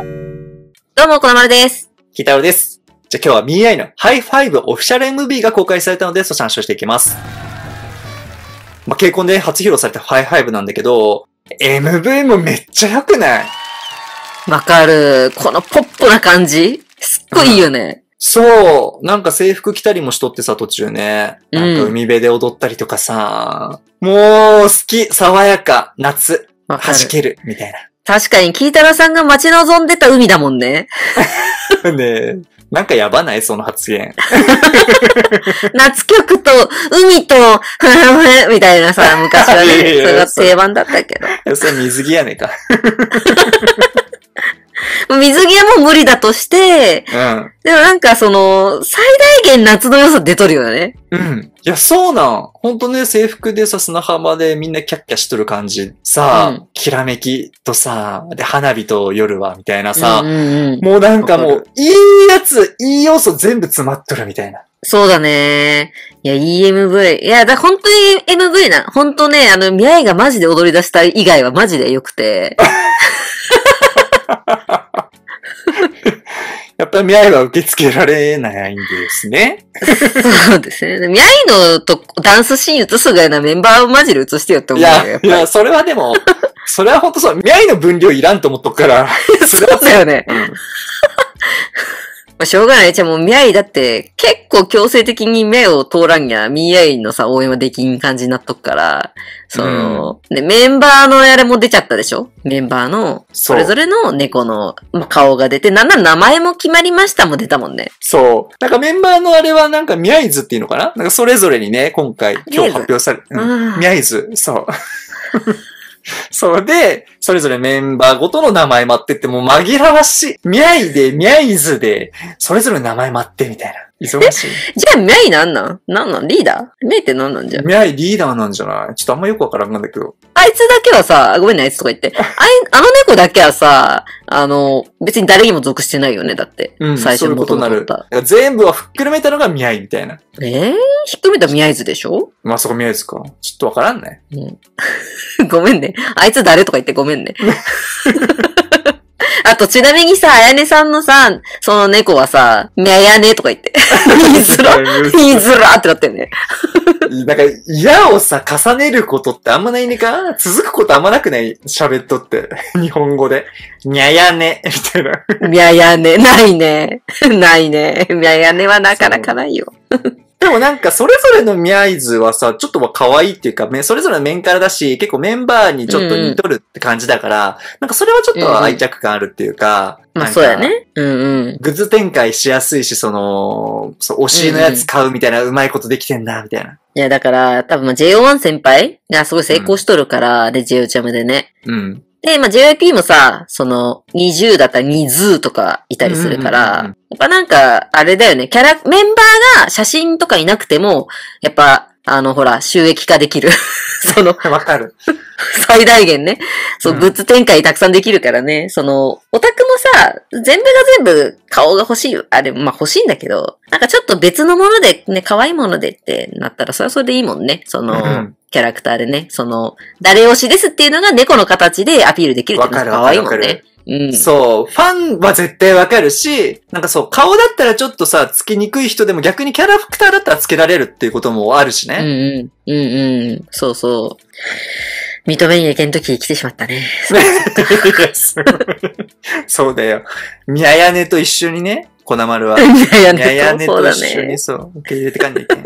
どうも、このまるです。た尾です。じゃあ今日はア i のハイファイブオフィシャル MV が公開されたので、そちらのしていきます。まあ、稽古で初披露されたハイファイブなんだけど、MV もめっちゃ良くないわかる。このポップな感じすっごいいいよね、うん。そう。なんか制服着たりもしとってさ、途中ね。なんか海辺で踊ったりとかさ。うん、もう、好き。爽やか。夏。弾ける。みたいな。確かに、キータラさんが待ち望んでた海だもんね。ねえ。なんかやばないその発言。夏曲と、海と、みたいなさ、昔はね、それが定番だったけど。それ水着やねんか。水着はもう無理だとして、うん。でもなんかその、最大限夏の良さ出とるよね。うん。いや、そうなん。ほんとね、制服でさ、砂浜でみんなキャッキャしとる感じ。さあ、うん、きらめきとさ、で、花火と夜は、みたいなさ、うんうんうん、もうなんかもう、いいやつ、いい要素全部詰まっとるみたいな。そうだね。いや、いい MV。いや、だ、本当に MV な。本当ね、あの、宮井がマジで踊り出した以外はマジで良くて。やっぱり未来は受け付けられないんですね。そうですね。未来のとダンスシーン映すぐらいなメンバーをマジで映してよって思うよ。いや、いやそれはでも、それは本当そう。未来の分量いらんと思っとくから。そうだよね。うんまあ、しょうがない。じゃあもう、宮いだって、結構強制的に目を通らんや、宮いのさ、応援はできん感じになっとくから、その、うん、で、メンバーのあれも出ちゃったでしょメンバーの、それぞれの猫の顔が出て、なんなら名前も決まりましたも出たもんね。そう。なんかメンバーのあれはなんか宮いずっていうのかななんかそれぞれにね、今回、今日発表され、うん、宮いず、そう。それで、それぞれメンバーごとの名前待ってって、もう紛らわしい。ミャイで、ミャイズで、それぞれ名前待ってみたいな。忙しい。じゃあ、ミャイなんなんなんなんリーダーミャイってなんなんじゃミャイリーダーなんじゃないちょっとあんまよくわからんなんだけど。あいつだけはさ、ごめんね、あいつとか言って。あい、あの猫だけはさ、あの、別に誰にも属してないよね、だって。うん、最初のことになる。全部はふっくるめたのがミャイみたいな。ええーひっくるめたら宮津でしょまあそこ宮津か。ちょっとわからんね。うん。ごめんね。あいつ誰とか言ってごめんね。あと、ちなみにさ、あやねさんのさ、その猫はさ、みゃやねとか言って。言いづら、言いづらってなってんね。なんか、嫌をさ、重ねることってあんまないねか続くことあんまなくない喋っとって。日本語で。にゃやね、みたいな。みゃやね、ないね。ないね。みゃやねはなかなかないよ。でもなんか、それぞれのミャイズはさ、ちょっとは可愛いっていうか、それぞれの面からだし、結構メンバーにちょっと似とるって感じだから、うん、なんかそれはちょっと愛着感あるっていうか、うん、まあそうやね。うんうん。グッズ展開しやすいし、その、そう、推しのやつ買うみたいな、うまいことできてんだ、みたいな。いや、だから、多分 JO1 先輩がすごい成功しとるから、うん、で、JO チャムでね。うん。で、まあ、JYP もさ、その、20だったら2ーとかいたりするから、うんうんうんやっぱなんか、あれだよね、キャラ、メンバーが写真とかいなくても、やっぱ、あの、ほら、収益化できる。その、わかる。最大限ね。そう、グッズ展開たくさんできるからね。その、オタクもさ、全部が全部顔が欲しい。あれ、まあ欲しいんだけど、なんかちょっと別のもので、ね、可愛いものでってなったら、それはそれでいいもんね。その、うん、キャラクターでね、その、誰推しですっていうのが猫の形でアピールできるっていうのが可愛いもんね。うん、そう、ファンは絶対わかるし、なんかそう、顔だったらちょっとさ、つきにくい人でも逆にキャラクターだったらつけられるっていうこともあるしね。うんうん、うんうん、そうそう。認めにけんとき来てしまったね。そうだよ。みややねと一緒にね、こなまるは。みややねと一緒にそう、受け入れてかんでいけん。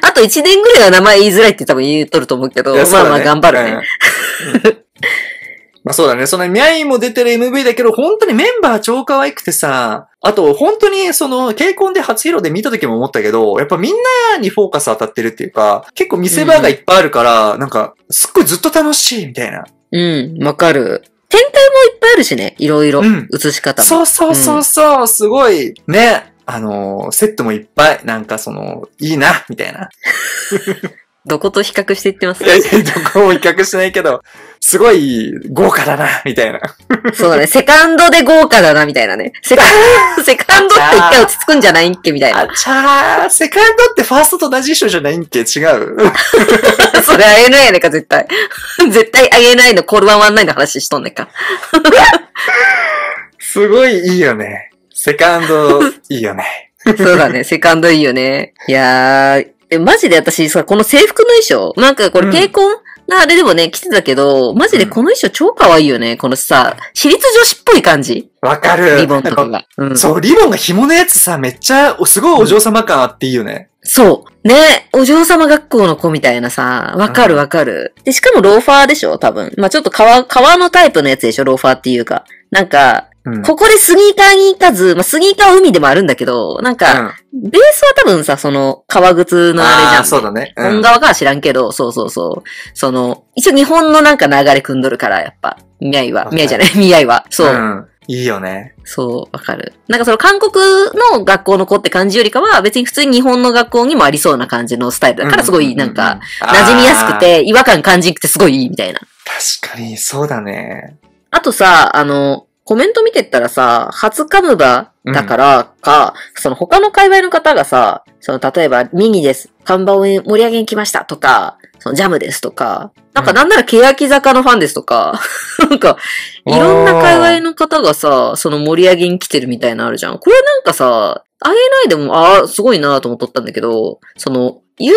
あと1年ぐらいは名前言いづらいって多分言うとると思うけど、まあまあ頑張るね。うんまあそうだね。そのミャイも出てる MV だけど、本当にメンバー超可愛くてさ、あと本当にその、稽古で初披露で見た時も思ったけど、やっぱみんなにフォーカス当たってるっていうか、結構見せ場がいっぱいあるから、うん、なんか、すっごいずっと楽しいみたいな。うん、わかる。天体もいっぱいあるしね、いろいろ。うん、映し方も。そうそうそうそう、うん、すごい。ね。あのー、セットもいっぱい、なんかその、いいな、みたいな。どこと比較していってますかどこも比較しないけど、すごい豪華だな、みたいな。そうだね。セカンドで豪華だな、みたいなね。セカンド、セカンドって一回落ち着くんじゃないんけ、みたいな。あちゃー、セカンドってファーストと同じ衣装じゃないんけ、違う。それ INA やねか、絶対。絶対 INA のコールワンワンナインの話しとんねんか。すごいいいよね。セカンド、いいよね。そうだね、セカンドいいよね。いやー、え、マジで私さ、この制服の衣装、なんかこれ結婚、うんあれでもね、来てたけど、マジでこの衣装超可愛いよね。うん、このさ、私立女子っぽい感じ。わかる。リボンとかが。うん、そう、リボンが紐のやつさ、めっちゃ、すごいお嬢様感あっていいよね。うん、そう。ね、お嬢様学校の子みたいなさ、わかるわかる。で、しかもローファーでしょ多分。まあ、ちょっと革、革のタイプのやつでしょローファーっていうか。なんか、ここでスニーカーに行かず、まあ、スニーカーは海でもあるんだけど、なんか、ベースは多分さ、その、革靴のあれじゃん。そうだね。本側かは知らんけど、そうそうそう。その、一応日本のなんか流れ組んどるから、やっぱ、見合いは、見合いじゃない、見合いは。そう。いいよね。そう、わかる。なんかその韓国の学校の子って感じよりかは、別に普通に日本の学校にもありそうな感じのスタイルだから、すごいなんか、馴染みやすくて、違和感感じくてすごいいいみたいな。確かに、そうだね。あとさ、あの、コメント見てったらさ、初カムバだからか、うん、その他の界隈の方がさ、その例えばミニです、看板を盛り上げに来ましたとか、そのジャムですとか、なんかなんなら欅坂のファンですとか、うん、なんか、いろんな界隈の方がさ、その盛り上げに来てるみたいなのあるじゃん。これなんかさ、げないでも、ああ、すごいなと思っとったんだけど、その、ユー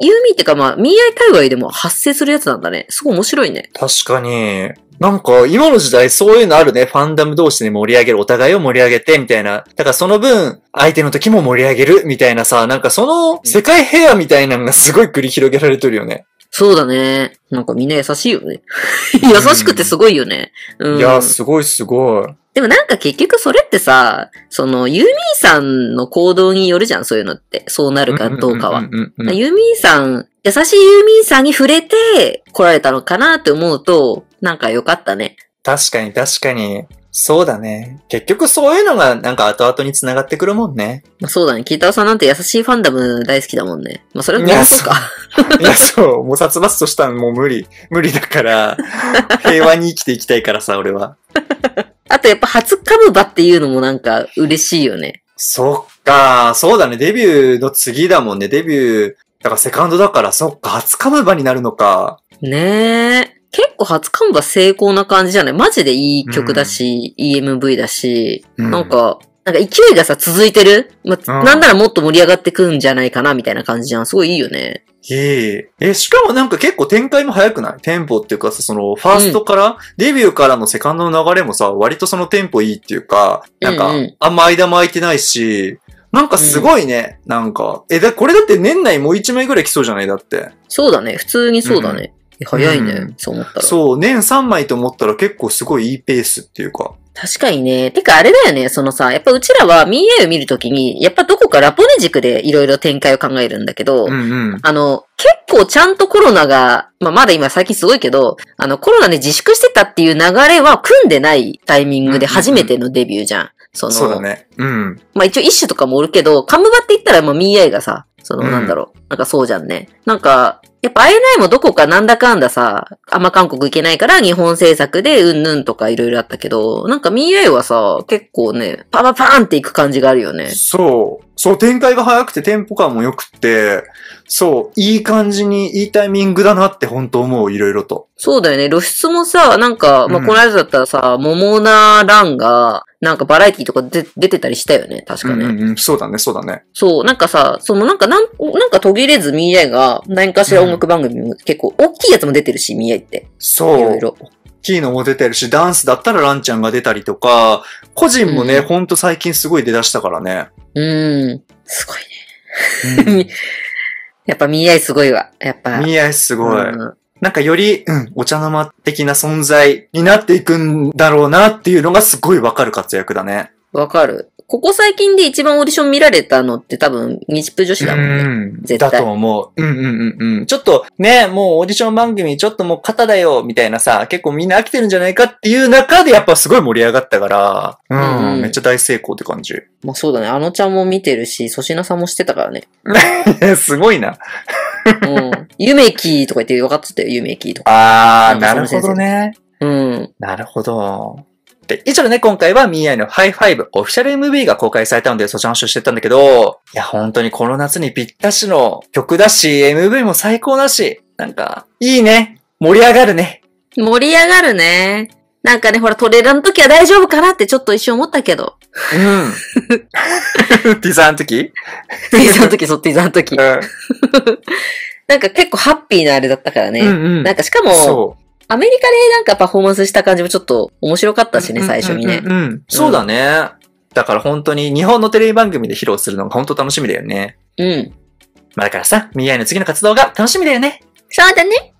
ミ、ユーミってかまあ、ミーアイ界隈でも発生するやつなんだね。すごい面白いね。確かに、なんか、今の時代そういうのあるね。ファンダム同士で盛り上げる。お互いを盛り上げて、みたいな。だからその分、相手の時も盛り上げる、みたいなさ、なんかその世界平和みたいなのがすごい繰り広げられてるよね。そうだね。なんかみんな優しいよね。優しくてすごいよね。うん、いや、すごいすごい。でもなんか結局それってさ、そのユーミーさんの行動によるじゃん、そういうのって。そうなるかどうかは。ユーミーさん、優しいユーミーさんに触れて来られたのかなって思うと、なんか良かったね。確かに確かに。そうだね。結局そういうのがなんか後々に繋がってくるもんね。まあ、そうだね。キータさんなんて優しいファンダム大好きだもんね。まあそれはもそうか。いやそう。もう殺伐としたらもう無理。無理だから、平和に生きていきたいからさ、俺は。あとやっぱ初カムバっていうのもなんか嬉しいよね。そっか。そうだね。デビューの次だもんね。デビュー、だからセカンドだから、そっか。初カムバになるのか。ねえ。結構初カンバ成功な感じじゃないマジでいい曲だし、e MV だし、うんなんか、なんか勢いがさ、続いてる、まなんならもっと盛り上がってくんじゃないかな、みたいな感じじゃん。すごいいいよね。いええ、しかもなんか結構展開も早くないテンポっていうかさ、その、ファーストから、デビューからのセカンドの流れもさ、割とそのテンポいいっていうか、なんかあんま間も空いてないし、なんかすごいね、なんか。え、だ、これだって年内もう一枚ぐらい来そうじゃないだって。そうだね。普通にそうだね。早いね、うん、そう思ったら。そう、年3枚と思ったら結構すごいいいペースっていうか。確かにね。てかあれだよね、そのさ、やっぱうちらは MeA を見るときに、やっぱどこかラポネ軸でいろいろ展開を考えるんだけど、うんうん、あの、結構ちゃんとコロナが、まあ、まだ今最近すごいけど、あの、コロナで自粛してたっていう流れは組んでないタイミングで初めてのデビューじゃん。うんうんうんその、そうだね。うん。まあ一応一種とかもおるけど、カムバって言ったらもう MII がさ、その、なんだろう、うん、なんかそうじゃんね。なんか、やっぱ INI もどこかなんだかんださ、あんま韓国行けないから日本政策でうんぬんとかいろいろあったけど、なんか MIA はさ、結構ね、パパパーンって行く感じがあるよね。そう。そう、展開が早くてテンポ感も良くて、そう、いい感じに、いいタイミングだなって本当思う、いろいろと。そうだよね。露出もさ、なんか、まあ、この間だったらさ、うん、桃なランが、なんかバラエティとかで出てたりしたよね、確かね。うん、うん、そうだね、そうだね。そう、なんかさ、そのなんか、なん、なんか途切れず、見えが、何かしら音楽番組も、うん、結構、大きいやつも出てるし、見えって。そう。いろいろ。キーのも出てるし、ダンスだったらランちゃんが出たりとか、個人もね、うん、ほんと最近すごい出だしたからね。うん。すごいね。うん、やっぱ見合いすごいわ。やっぱ。見合いすごい。うんなんかより、うん、お茶の間的な存在になっていくんだろうなっていうのがすごいわかる活躍だね。わかる。ここ最近で一番オーディション見られたのって多分、ニチプ女子だもんね。絶対。だと思う。うんうんうんうん。ちょっとね、もうオーディション番組ちょっともう肩だよ、みたいなさ、結構みんな飽きてるんじゃないかっていう中でやっぱすごい盛り上がったから、うん、うん、めっちゃ大成功って感じ。まあそうだね。あのちゃんも見てるし、粗品さんもしてたからね。すごいな。うん。ゆめきとか言って分かってたよ、夢キーとか。あー、なるほどね。うん。なるほど。で、以上でね、今回は MII のハイファイブオフィシャル MV が公開されたので、そちらの話をしてたんだけど、いや、本当にこの夏にぴったしの曲だし、MV も最高だし、なんか、いいね。盛り上がるね。盛り上がるね。なんかね、ほら、トレーラーの時は大丈夫かなってちょっと一瞬思ったけど。うん。ティザーの時ティザーの時、そう、ティザーの時。うん、なんか結構ハッピーなあれだったからね。うんうん、なんかしかも、アメリカでなんかパフォーマンスした感じもちょっと面白かったしね、最初にね。うんそうだね。だから本当に日本のテレビ番組で披露するのが本当楽しみだよね。うん。まあだからさ、ミヤイの次の活動が楽しみだよね。そうだね。